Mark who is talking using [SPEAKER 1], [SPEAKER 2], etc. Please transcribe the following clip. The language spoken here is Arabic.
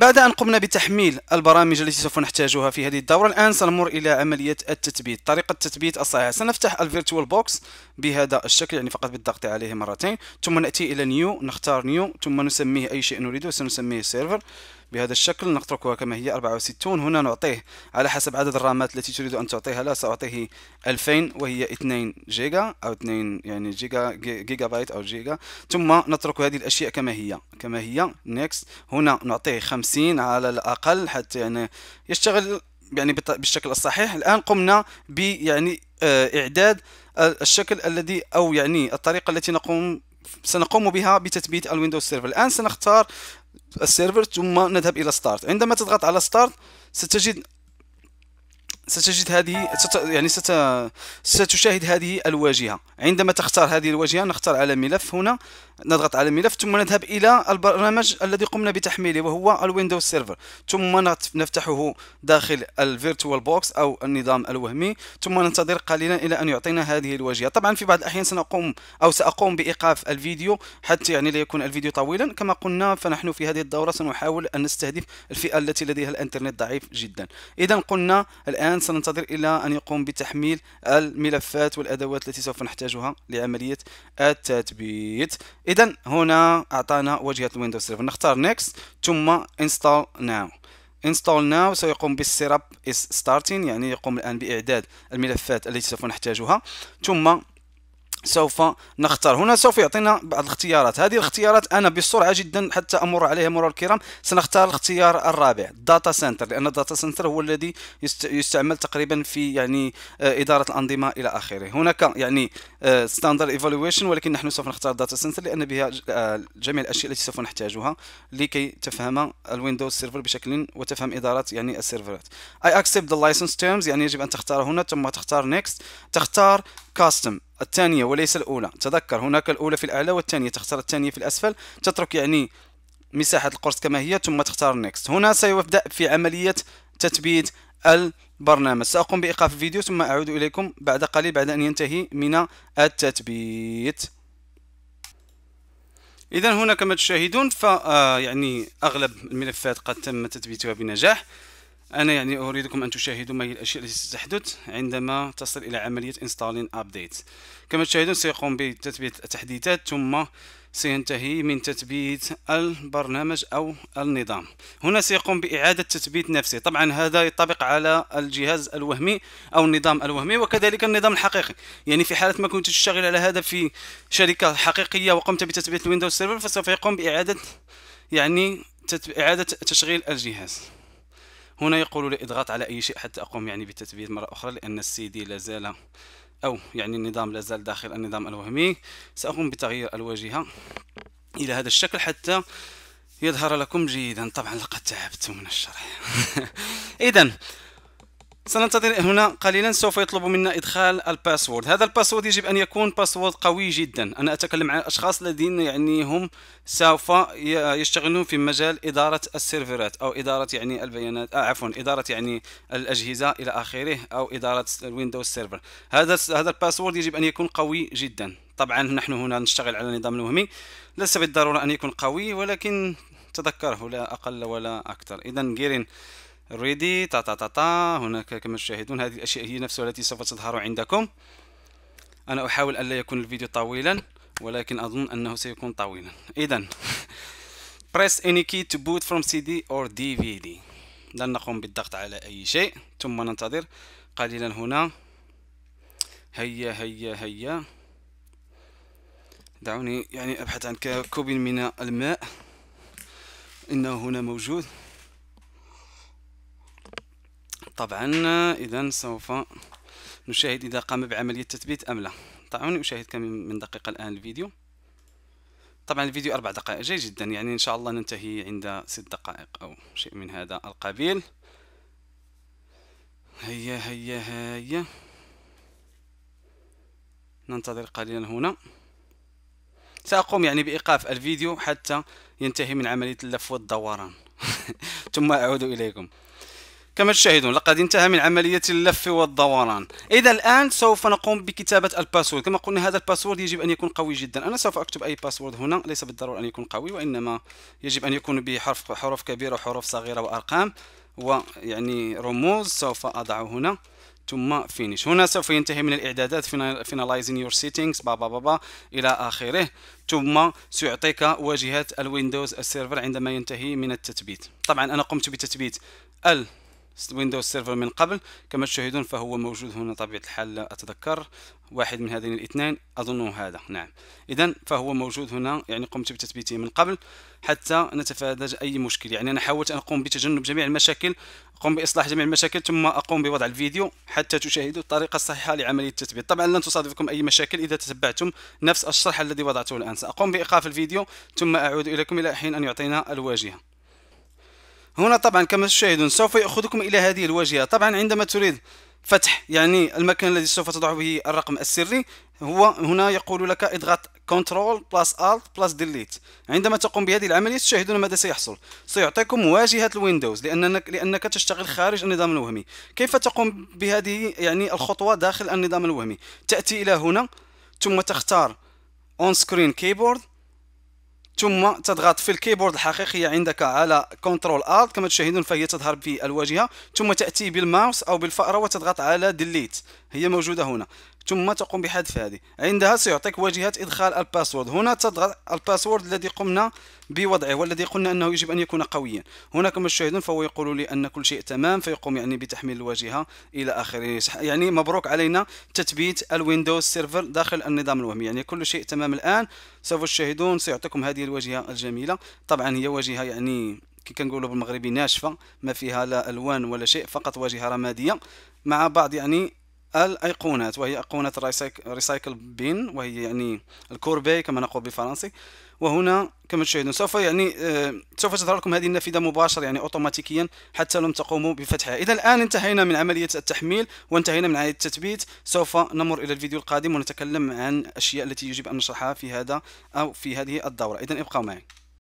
[SPEAKER 1] بعد أن قمنا بتحميل البرامج التي سوف نحتاجها في هذه الدورة الآن سنمر إلى عملية التثبيت طريقة التثبيت الصحيحة سنفتح الفيرتوال بوكس بهذا الشكل يعني فقط بالضغط عليه مرتين ثم نأتي إلى نيو نختار نيو ثم نسميه أي شيء نريده سنسميه سيرفر بهذا الشكل نتركها كما هي 64 هنا نعطيه على حسب عدد الرامات التي تريد أن تعطيها لا سأعطيه 2000 وهي 2 جيجا أو 2 يعني جيجا جيجا بايت أو جيجا ثم نترك هذه الأشياء كما هي كما هي نيكست هنا نعطيه 50 على الأقل حتى يعني يشتغل يعني بالشكل الصحيح الآن قمنا ب يعني آه، إعداد الشكل الذي أو يعني الطريقة التي نقوم سنقوم بها بتثبيت الويندوز سيرفر الان سنختار السيرفر ثم نذهب الى ستارت عندما تضغط على ستارت ستجد ستجد هذه ست... يعني ست... ستشاهد هذه الواجهه عندما تختار هذه الواجهه نختار على ملف هنا نضغط على الملف ثم نذهب الى البرنامج الذي قمنا بتحميله وهو الويندوز سيرفر ثم نفتحه داخل الفيرتوال بوكس او النظام الوهمي ثم ننتظر قليلا الى ان يعطينا هذه الواجهه طبعا في بعض الاحيان سنقوم او ساقوم بايقاف الفيديو حتى يعني لا يكون الفيديو طويلا كما قلنا فنحن في هذه الدوره سنحاول ان نستهدف الفئه التي لديها الانترنت ضعيف جدا اذا قلنا الان سننتظر الى ان يقوم بتحميل الملفات والادوات التي سوف نحتاجها لعمليه التثبيت اذا هنا اعطانا واجهه ويندوز 7 نختار نيكست ثم انستال ناو انستال ناو سيقوم بالسيراب از ستارتين يعني يقوم الان باعداد الملفات التي سوف نحتاجها ثم سوف نختار هنا سوف يعطينا بعض الاختيارات هذه الاختيارات انا بسرعه جدا حتى امر عليها مرور الكرام سنختار الاختيار الرابع داتا سنتر لان الداتا سنتر هو الذي يستعمل تقريبا في يعني آه، اداره الانظمه الى اخره هناك يعني ستاندر آه، ايفالويشن ولكن نحن سوف نختار داتا سنتر لان بها آه، جميع الاشياء التي سوف نحتاجها لكي تفهم الويندوز سيرفر بشكل وتفهم اداره يعني السيرفرات اي اكسبت ذا لايسنس تيرمز يعني يجب ان تختار هنا ثم تختار نيكست تختار كاستم الثانية وليس الأولى تذكر هناك الأولى في الأعلى والثانية تختار الثانية في الأسفل تترك يعني مساحة القرص كما هي ثم تختار نيكست هنا سيبدأ في عملية تثبيت البرنامج سأقوم بإيقاف الفيديو ثم أعود إليكم بعد قليل بعد أن ينتهي من التثبيت إذا هنا كما تشاهدون ف آه، يعني أغلب الملفات قد تم تثبيتها بنجاح أنا يعني أريدكم أن تشاهدوا ما هي الأشياء التي ستحدث عندما تصل إلى عملية انستالين ابديت كما تشاهدون سيقوم بتثبيت التحديثات ثم سينتهي من تثبيت البرنامج أو النظام هنا سيقوم بإعادة تثبيت نفسه طبعا هذا ينطبق على الجهاز الوهمي أو النظام الوهمي وكذلك النظام الحقيقي يعني في حالة ما كنت تشتغل على هذا في شركة حقيقية وقمت بتثبيت الويندوز سيرفر فسوف يقوم بإعادة يعني إعادة تشغيل الجهاز هنا يقول اضغط على أي شيء حتى أقوم يعني بتثبيت مرة أخرى لأن السي دي لازال أو يعني النظام لازال داخل النظام الوهمي سأقوم بتغيير الواجهة إلى هذا الشكل حتى يظهر لكم جيدا طبعا لقد تعبت من الشرح إذا سننتظر هنا قليلا سوف يطلب منا ادخال الباسورد هذا الباسورد يجب ان يكون باسورد قوي جدا انا اتكلم عن الاشخاص الذين يعني هم سوف يشتغلون في مجال اداره السيرفرات او اداره يعني البيانات آه عفوا اداره يعني الاجهزه الى اخره او اداره الويندوز سيرفر هذا هذا الباسورد يجب ان يكون قوي جدا طبعا نحن هنا نشتغل على نظام وهمي ليس بالضروره ان يكون قوي ولكن تذكره لا اقل ولا اكثر اذا جيرين ريدي تا تا تا تا هناك كما تشاهدون هذه الأشياء هي نفسها التي سوف تظهر عندكم أنا أحاول ألا يكون الفيديو طويلا ولكن أظن أنه سيكون طويلا إذا press any key to boot from CD or DVD لن نقوم بالضغط على أي شيء ثم ننتظر قليلا هنا هيا هيا هيا دعوني يعني أبحث عن كوب من الماء إنه هنا موجود طبعا إذا سوف نشاهد إذا قام بعملية التثبيت أم لا طبعاً أشاهد كم من دقيقة الآن الفيديو طبعا الفيديو أربع دقائق جيد جدا يعني إن شاء الله ننتهي عند ست دقائق أو شيء من هذا القبيل هيا هيا هيا ننتظر قليلا هنا سأقوم يعني بإيقاف الفيديو حتى ينتهي من عملية اللف والدوران ثم أعود إليكم كما تشاهدون لقد انتهى من عملية اللف والدوران إذا الآن سوف نقوم بكتابة الباسورد كما قلنا هذا الباسورد يجب أن يكون قوي جدا أنا سوف أكتب أي باسورد هنا ليس بالضرورة أن يكون قوي وإنما يجب أن يكون بحرف حروف كبيرة وحروف صغيرة وأرقام ويعني رموز سوف أضعه هنا ثم فينيش هنا سوف ينتهي من الاعدادات فينالايزين يور سيتينجز بابا بابا الى اخره ثم سيعطيك واجهه الويندوز السيرفر عندما ينتهي من التثبيت طبعا انا قمت بتثبيت ال ويندوز سيرفر من قبل كما تشاهدون فهو موجود هنا طبيعة الحال لا أتذكر واحد من هذين الاثنين أظنه هذا نعم إذا فهو موجود هنا يعني قمت بتثبيته من قبل حتى نتفادى أي مشكل يعني أنا حاولت أن أقوم بتجنب جميع المشاكل أقوم بإصلاح جميع المشاكل ثم أقوم بوضع الفيديو حتى تشاهدوا الطريقة الصحيحة لعملية التثبيت طبعا لن تصادفكم أي مشاكل إذا تتبعتم نفس الشرح الذي وضعته الآن سأقوم بإيقاف الفيديو ثم أعود إليكم إلى حين أن يعطينا الواجهة هنا طبعا كما تشاهدون سوف يأخذكم إلى هذه الواجهة طبعا عندما تريد فتح يعني المكان الذي سوف تضع به الرقم السري هو هنا يقول لك اضغط كنترول بلس الت بلس ديليت عندما تقوم بهذه العمليه تشاهدون ماذا سيحصل سيعطيكم واجهه الويندوز لانك لانك تشتغل خارج النظام الوهمي كيف تقوم بهذه يعني الخطوه داخل النظام الوهمي تاتي الى هنا ثم تختار اون سكرين كيبورد ثم تضغط في الكيبورد الحقيقية عندك على كنترول الت كما تشاهدون فهي تظهر في الواجهة ثم تأتي بالماوس أو بالفأرة وتضغط على ديليت هي موجودة هنا ثم تقوم بحذف هذه عندها سيعطيك واجهة إدخال الباسورد هنا تضغط الباسورد الذي قمنا بوضعه والذي قلنا أنه يجب أن يكون قويا هنا كما تشاهدون فهو يقول لي أن كل شيء تمام فيقوم يعني بتحميل الواجهة إلى آخره يعني مبروك علينا تثبيت الويندوز سيرفر داخل النظام الوهمي يعني كل شيء تمام الآن سوف تشاهدون سيعطيكم هذه الواجهة الجميلة طبعا هي واجهة يعني كي كنقولوا بالمغربي ناشفه ما فيها لا الوان ولا شيء فقط واجهه رماديه مع بعض يعني الأيقونات وهي أيقونة ريسايكل بين وهي يعني الكوربي كما نقول بالفرنسي وهنا كما تشاهدون سوف يعني آه، سوف تظهر لكم هذه النافذة مباشرة يعني أوتوماتيكيا حتى لم تقوموا بفتحها إذا الآن انتهينا من عملية التحميل وانتهينا من عملية التثبيت سوف نمر إلى الفيديو القادم ونتكلم عن الاشياء التي يجب أن نشرحها في هذا أو في هذه الدورة إذا ابقوا معي